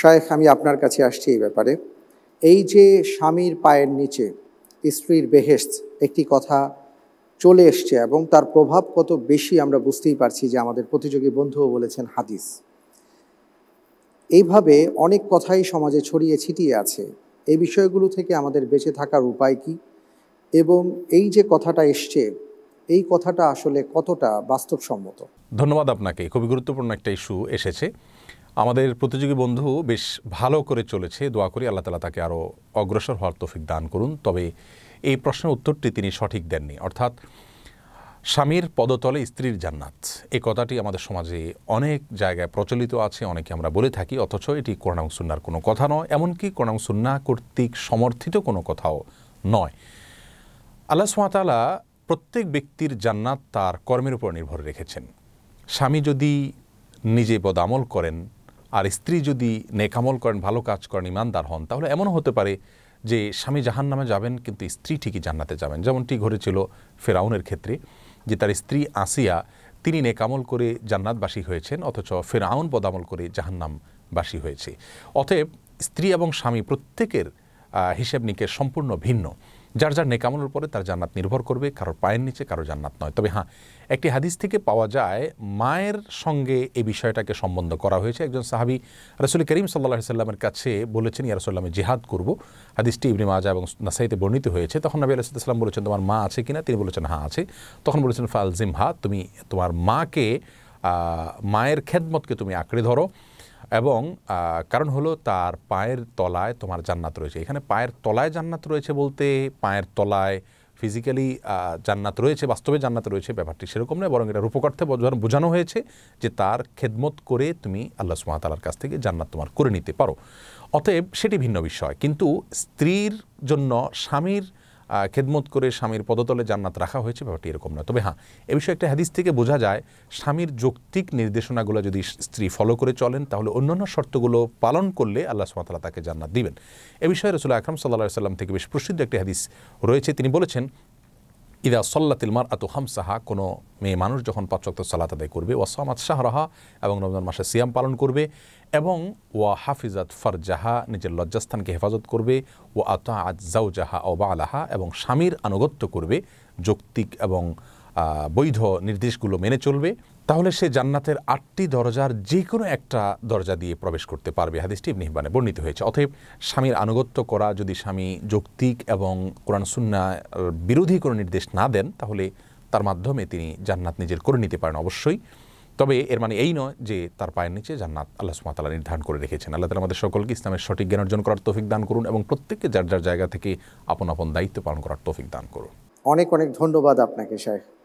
শায়েখ আমি আপনার কাছে আসছি এই ব্যাপারে এই যে স্বামীর পায়ের নিচে স্ত্রীর বেহেস একটি কথা চলে এসছে এবং তার প্রভাব কত বেশি আমরা বুঝতেই পারছি যে আমাদের প্রতিযোগী বন্ধুও বলেছেন হাদিস এইভাবে অনেক কথাই সমাজে ছড়িয়ে ছিটিয়ে আছে এই বিষয়গুলো থেকে আমাদের বেঁচে থাকার উপায় কি এবং এই যে কথাটা এসছে এই কথাটা আসলে কতটা বাস্তবসম্মত ধন্যবাদ আপনাকে খুবই গুরুত্বপূর্ণ একটা ইস্যু এসেছে আমাদের প্রতিযোগী বন্ধু বেশ ভালো করে চলেছে দোয়া করি আল্লাহ তালা তাকে আরও অগ্রসর হওয়ার তফিক দান করুন তবে এই প্রশ্নের উত্তরটি তিনি সঠিক দেননি অর্থাৎ স্বামীর পদতলে স্ত্রীর জান্নাত এই কথাটি আমাদের সমাজে অনেক জায়গায় প্রচলিত আছে অনেকে আমরা বলে থাকি অথচ এটি কোরআন সুন্নার কোনো কথা নয় এমনকি কোরআন সুন্না কর্তৃক সমর্থিত কোনো কথাও নয় আল্লাহ সুমাতালা প্রত্যেক ব্যক্তির জান্নাত তার কর্মের উপর নির্ভর রেখেছেন স্বামী যদি নিজে বদামল করেন আর স্ত্রী যদি নেকামল করেন ভালো কাজ করেন ইমানদার হন তাহলে এমনও হতে পারে যে স্বামী জাহান নামে যাবেন কিন্তু স্ত্রী ঠিকই জান্নাতে যাবেন যেমনটি ঘটেছিল ফেরাউনের ক্ষেত্রে যে তার স্ত্রী আসিয়া তিনি নেকামল করে জান্নাতবাসী হয়েছেন অথচ ফেরাউন বদামল করে জাহান্নামবাসী হয়েছে অতএব স্ত্রী এবং স্বামী প্রত্যেকের হিসেব নিকে সম্পূর্ণ ভিন্ন যার যার নেকামলের উপরে তার জান্নাত নির্ভর করবে কারোর পায়ের নিচে কারো জান্নাত নয় তবে হ্যাঁ একটি হাদিস থেকে পাওয়া যায় মায়ের সঙ্গে এই বিষয়টাকে সম্বন্ধ করা হয়েছে একজন সাহাবি রসুল করিম সাল্লাহ সাল্লামের কাছে বলেছেন ইয়ারসুল্লামে জেহাদ করব হাদিসটি ইবনে মাজা এবং নাসাইতে বর্ণিত হয়েছে তখন নবী সাল্লাম বলেছেন তোমার মা আছে কিনা তিনি বলেছেন হ্যাঁ আছে তখন বলেছেন ফালজিম হা তুমি তোমার মাকে মায়ের খেদমতকে তুমি আঁকড়ে ধরো এবং কারণ হলো তার পায়ের তলায় তোমার জান্নাত রয়েছে এখানে পায়ের তলায় জান্নাত রয়েছে বলতে পায়ের তলায় ফিজিক্যালি জান্নাত রয়েছে বাস্তবে জান্নাত রয়েছে ব্যাপারটি সেরকম নয় বরং এটা রূপকার্থে বোঝানো হয়েছে যে তার খেদমত করে তুমি আল্লাহ সুমাতালার কাছ থেকে জান্নাত তোমার করে নিতে পারো অতএব সেটি ভিন্ন বিষয় কিন্তু স্ত্রীর জন্য স্বামীর খেদমত করে স্বামীর পদতলে জান্নাত রাখা হয়েছে ব্যাপারটি এরকম নয় তবে হ্যাঁ এ বিষয়ে একটা হাদিস থেকে বোঝা যায় স্বামীর যৌক্তিক নির্দেশনাগুলো যদি স্ত্রী ফলো করে চলেন তাহলে অন্যান্য শর্তগুলো পালন করলে আল্লাহ সুমাতালা তাকে জান্নাত দিবেন এ বিষয়ে রসুল আকরম সাল্লাহ সাল্লাম থেকে বেশ প্রসিদ্ধ একটি হাদিস রয়েছে তিনি বলেছেন ইদা সল্লাতিল মার আতু হামসাহা কোনো মেয়ে মানুষ যখন পাঁচক্ত সালাত আদায় করবে ওয়া সামাত শাহরাহা এবং রমজান মাসে সিয়াম পালন করবে এবং ওয়া হাফিজাত জাহা নিজের লজ্জাস্থানকে হেফাজত করবে ও আতা আজ জাহা ও বা আলাহা এবং স্বামীর আনুগত্য করবে যৌক্তিক এবং বৈধ নির্দেশগুলো মেনে চলবে তাহলে সে জান্নাতের আটটি দরজার যে কোনো একটা দরজা দিয়ে প্রবেশ করতে পারবে হাদিসটি ইবনে বর্ণিত হয়েছে অতএব স্বামীর আনুগত্য করা যদি স্বামী যৌক্তিক এবং কোরআন সুন্নার বিরোধী কোনো নির্দেশ না দেন তাহলে তার মাধ্যমে তিনি জান্নাত নিজের করে নিতে পারেন অবশ্যই তবে এর মানে এই নয় যে তার পায়ের নিচে জান্নাত আল্লাহ সুমাতালা নির্ধারণ করে রেখেছেন আল্লাহ তালা আমাদের সকলকে ইসলামের সঠিক জ্ঞান অর্জন করার তৌফিক দান করুন এবং প্রত্যেককে যার যার জায়গা থেকে আপন আপন দায়িত্ব পালন করার তৌফিক দান করুন অনেক অনেক ধন্যবাদ আপনাকে সাহেব